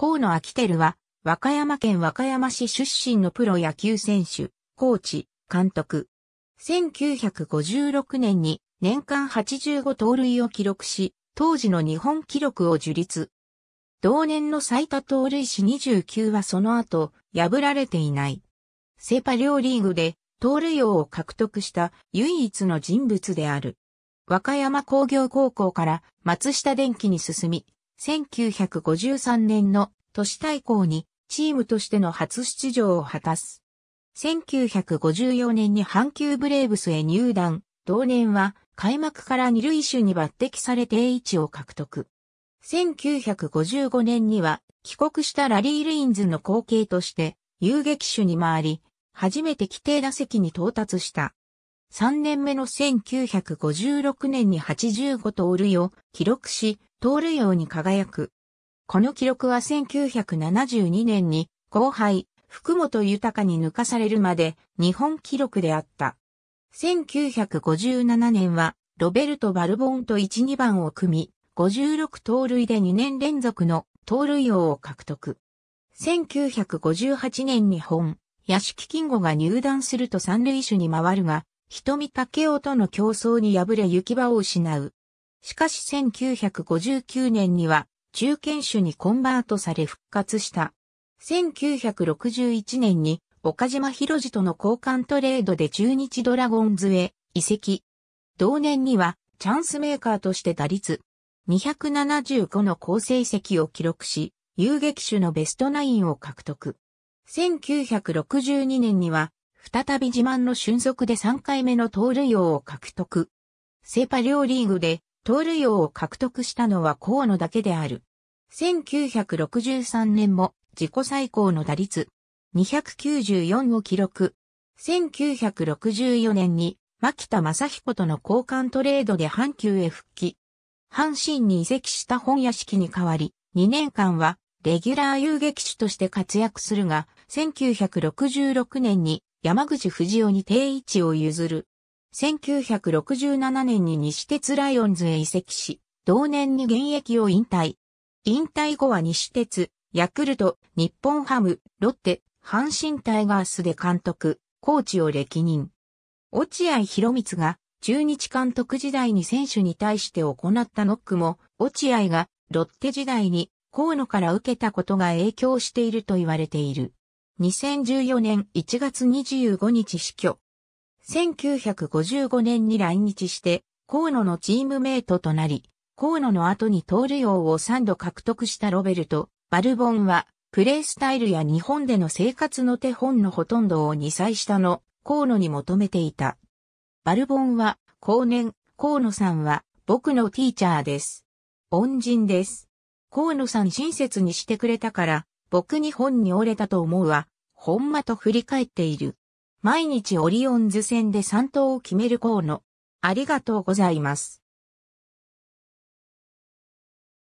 河野明輝は、和歌山県和歌山市出身のプロ野球選手、コーチ、監督。1956年に年間85盗塁を記録し、当時の日本記録を樹立。同年の最多盗塁史29はその後、破られていない。セパ両リーグで盗塁王を獲得した唯一の人物である。和歌山工業高校から松下電機に進み、1953年の都市対抗にチームとしての初出場を果たす。1954年に阪急ブレーブスへ入団、同年は開幕から二塁手に抜擢されて位置を獲得。1955年には帰国したラリー・ルインズの後継として遊撃手に回り、初めて規定打席に到達した。3年目の1956年に85盗塁を記録し、盗塁王に輝く。この記録は1972年に後輩、福本豊に抜かされるまで日本記録であった。1957年はロベルト・バルボンと1、2番を組み、56盗塁で2年連続の盗塁王を獲得。1958年に本、屋敷金吾が入団すると三塁手に回るが、瞳武雄との競争に敗れ行き場を失う。しかし1959年には中堅種にコンバートされ復活した。1961年に岡島博士との交換トレードで中日ドラゴンズへ移籍。同年にはチャンスメーカーとして打率275の好成績を記録し、遊撃手のベストナインを獲得。1962年には再び自慢の俊足で3回目の盗塁王を獲得。セパ両リーグで盗塁王を獲得したのは河野だけである。1963年も自己最高の打率294を記録。1964年に牧田正彦との交換トレードで阪急へ復帰。阪神に移籍した本屋敷に代わり、2年間はレギュラー遊撃手として活躍するが、1966年に山口藤尾に定位置を譲る。1967年に西鉄ライオンズへ移籍し、同年に現役を引退。引退後は西鉄、ヤクルト、日本ハム、ロッテ、阪神タイガースで監督、コーチを歴任。落合博光が中日監督時代に選手に対して行ったノックも、落合がロッテ時代に河野から受けたことが影響していると言われている。2014年1月25日死去。1955年に来日して、河野のチームメイトとなり、河野の後に盗塁王を3度獲得したロベルト・バルボンは、プレイスタイルや日本での生活の手本のほとんどを2歳下の河野に求めていた。バルボンは、後年、河野さんは、僕のティーチャーです。恩人です。河野さん親切にしてくれたから、僕に本に折れたと思うわ、ほんまと振り返っている。毎日オリオンズ戦で3投を決める河野。ありがとうございます。